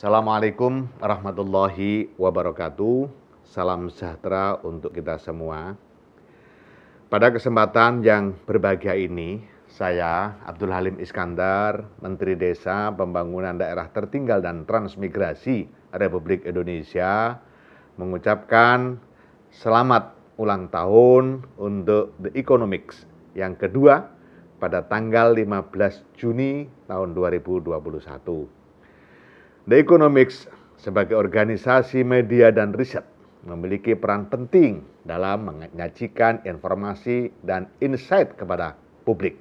Assalamualaikum warahmatullahi wabarakatuh. Salam sejahtera untuk kita semua. Pada kesempatan yang berbahagia ini, saya Abdul Halim Iskandar, Menteri Desa Pembangunan Daerah Tertinggal dan Transmigrasi Republik Indonesia, mengucapkan selamat ulang tahun untuk The Economics yang kedua pada tanggal 15 Juni tahun 2021. The Economics sebagai organisasi media dan riset memiliki peran penting dalam menyajikan informasi dan insight kepada publik.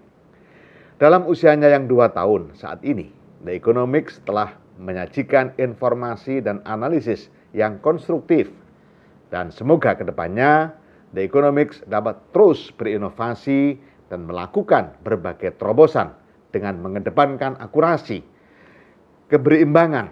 Dalam usianya yang dua tahun saat ini, The Economics telah menyajikan informasi dan analisis yang konstruktif dan semoga kedepannya The Economics dapat terus berinovasi dan melakukan berbagai terobosan dengan mengedepankan akurasi, keberimbangan,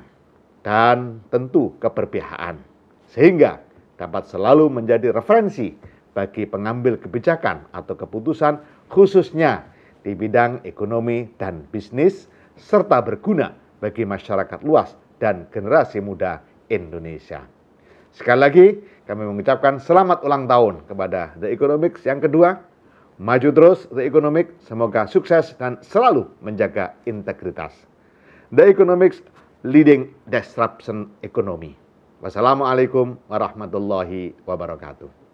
dan tentu keberpihakan, sehingga dapat selalu menjadi referensi bagi pengambil kebijakan atau keputusan, khususnya di bidang ekonomi dan bisnis, serta berguna bagi masyarakat luas dan generasi muda Indonesia. Sekali lagi, kami mengucapkan selamat ulang tahun kepada The Economics yang kedua. Maju terus The Economics, semoga sukses dan selalu menjaga integritas. The Economics Leading Disruption Economy. Wassalamualaikum warahmatullahi wabarakatuh.